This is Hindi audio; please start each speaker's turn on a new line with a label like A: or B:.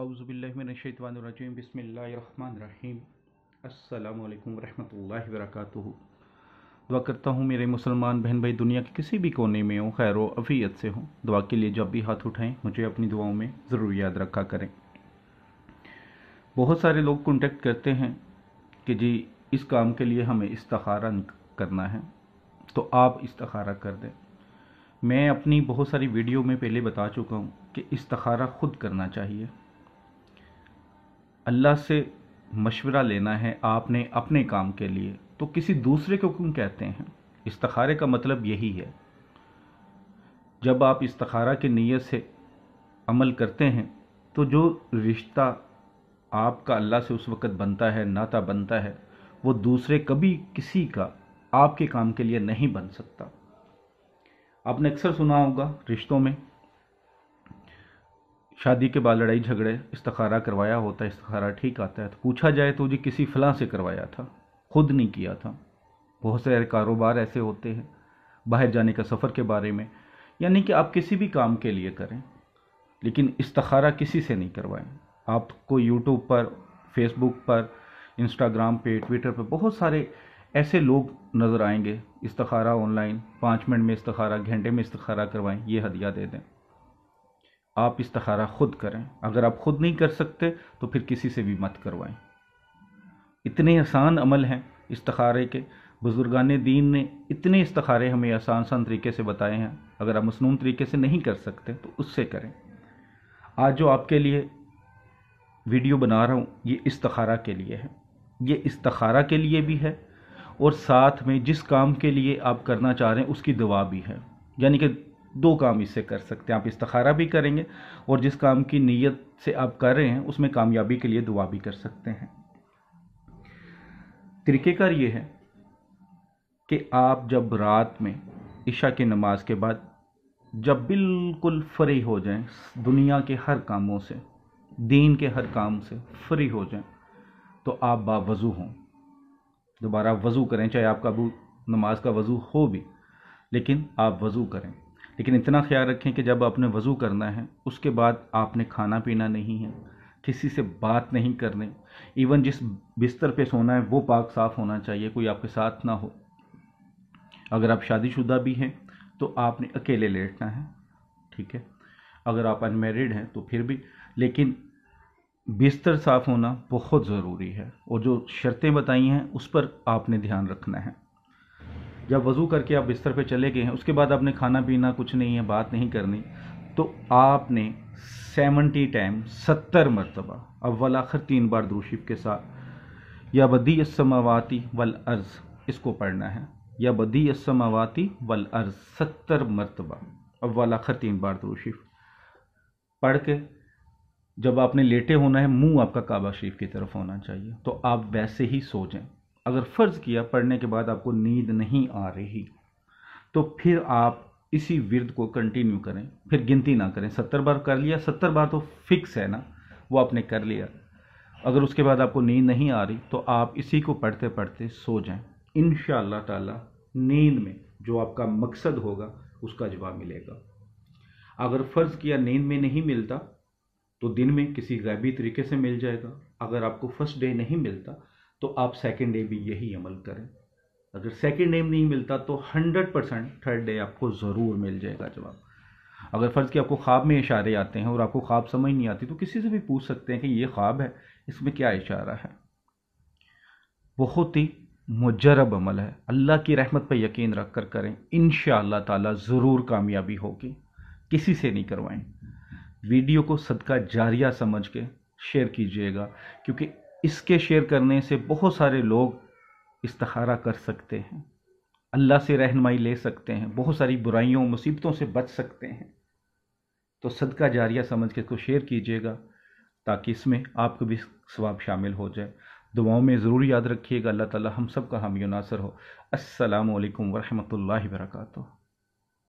A: अउज़बिल्लिनशैतवानरजीम बसमीम अल्लाम वरहमल वर्क दुआ करता हूँ मेरे मुसलमान बहन भाई दुनिया के किसी भी कोने में हो खैर अफीयत से हो दुआ के लिए जब भी हाथ उठाएं मुझे अपनी दुआओं में ज़रूर याद रखा करें बहुत सारे लोग कॉन्टेक्ट करते हैं कि जी इस काम के लिए हमें इस्तारा करना है तो आप इस्तारा कर दें मैं अपनी बहुत सारी वीडियो में पहले बता चुका हूँ कि इस्तारा ख़ुद करना चाहिए अल्लाह से मशवरा लेना है आपने अपने काम के लिए तो किसी दूसरे को क्यों कहते हैं इस्तखारे का मतलब यही है जब आप इस्तखारा की नीयत से अमल करते हैं तो जो रिश्ता आपका अल्लाह से उस वक़्त बनता है नाता बनता है वो दूसरे कभी किसी का आपके काम के लिए नहीं बन सकता आपने अक्सर सुना होगा रिश्तों में शादी के बाद लड़ाई झगड़े इस्तखारा करवाया होता है इस्तखारा ठीक आता है तो पूछा जाए तो जी किसी फ़लाँ से करवाया था खुद नहीं किया था बहुत सारे कारोबार ऐसे होते हैं बाहर जाने का सफ़र के बारे में यानी कि आप किसी भी काम के लिए करें लेकिन इस्तखारा किसी से नहीं करवाएं आपको यूट्यूब पर फेसबुक पर इंस्टाग्राम पे ट्विटर पर बहुत सारे ऐसे लोग नज़र आएंगे इस्तखारा ऑनलाइन पाँच मिनट में इस्तखारा घंटे में इस्तखारा करवाएं ये हदिया दे दें आप इस्तारा खुद करें अगर आप खुद नहीं कर सकते तो फिर किसी से भी मत करवाएं इतने आसान अमल हैं इस्तारे के बुज़ुर्गान दीन ने इतने इस्तारे हमें आसान आसान तरीके से बताए हैं अगर आप मसनू तरीके से नहीं कर सकते तो उससे करें आज जो आपके लिए वीडियो बना रहा हूँ ये इस्तारा के लिए है ये इस्तारा के लिए भी है और साथ में जिस काम के लिए आप करना चाह रहे हैं उसकी दवा भी है यानी कि दो काम इससे कर सकते हैं आप इस्तारा भी करेंगे और जिस काम की नीयत से आप कर रहे हैं उसमें कामयाबी के लिए दुआ भी कर सकते हैं तरीक़ेकार ये है कि आप जब रात में इशा की नमाज के बाद जब बिल्कुल फ्री हो जाएं दुनिया के हर कामों से दीन के हर काम से फ्री हो जाएं तो आप बावज़ू हों दोबारा वज़ू करें चाहे आपका नमाज का वज़ू हो भी लेकिन आप वज़ू करें लेकिन इतना ख्याल रखें कि जब आपने वज़ू करना है उसके बाद आपने खाना पीना नहीं है किसी से बात नहीं करने इवन जिस बिस्तर पे सोना है वो पाक साफ़ होना चाहिए कोई आपके साथ ना हो अगर आप शादीशुदा भी हैं तो आपने अकेले लेटना है ठीक है अगर आप अनमेरिड हैं तो फिर भी लेकिन बिस्तर साफ़ होना बहुत ज़रूरी है और जो शर्तें बताई हैं उस पर आपने ध्यान रखना है जब वज़ू करके आप बिस्तर पे चले गए हैं उसके बाद आपने खाना पीना कुछ नहीं है बात नहीं करनी तो आपने सेवेंटी टाइम सत्तर मरतबा अव्वल आखिर तीन बार द्रूशिफ के साथ या बदी असमावाती वल अर्ज़ इसको पढ़ना है या बदी असमावाती वल अर्ज़ सत्तर मरतबा अव्वल आखिर तीन बार द्रूशिफ पढ़ के जब आपने लेटे होना है मुंह आपका काबा शरीफ की तरफ होना चाहिए तो आप वैसे ही सोचें अगर फ़र्ज़ किया पढ़ने के बाद आपको नींद नहीं आ रही तो फिर आप इसी विरद को कंटिन्यू करें फिर गिनती ना करें सत्तर बार कर लिया सत्तर बार तो फिक्स है ना वो आपने कर लिया अगर उसके बाद आपको नींद नहीं आ रही तो आप इसी को पढ़ते पढ़ते सो जाएं इन ताला नींद में जो आपका मकसद होगा उसका जवाब मिलेगा अगर फ़र्ज़ किया नींद में नहीं मिलता तो दिन में किसी गैबी तरीके से मिल जाएगा अगर आपको फर्स्ट डे नहीं मिलता तो आप सेकेंड डे भी यही अमल करें अगर सेकेंड डे नहीं मिलता तो हंड्रेड परसेंट थर्ड डे आपको ज़रूर मिल जाएगा जवाब अगर फ़र्ज़ कि आपको ख्वाब में इशारे आते हैं और आपको ख्वाब समझ नहीं आती तो किसी से भी पूछ सकते हैं कि ये ख्वाब है इसमें क्या इशारा है बहुत ही मुजरब अमल है अल्लाह की रहमत पर यकीन रख कर करें इन ताला ज़रूर कामयाबी होगी किसी से नहीं करवाएं वीडियो को सदका जारिया समझ के शेयर कीजिएगा क्योंकि इसके शेयर करने से बहुत सारे लोग इस्तखारा कर सकते हैं अल्लाह से रहनमाई ले सकते हैं बहुत सारी बुराइयों मुसीबतों से बच सकते हैं तो सदका जारिया समझ के इसको शेयर कीजिएगा ताकि इसमें आपको भी स्वाब शामिल हो जाए दुआओं में ज़रूर याद रखिएगा अल्लाह ताला हम सब का हम नासर हो असलकम वरहमल वर्का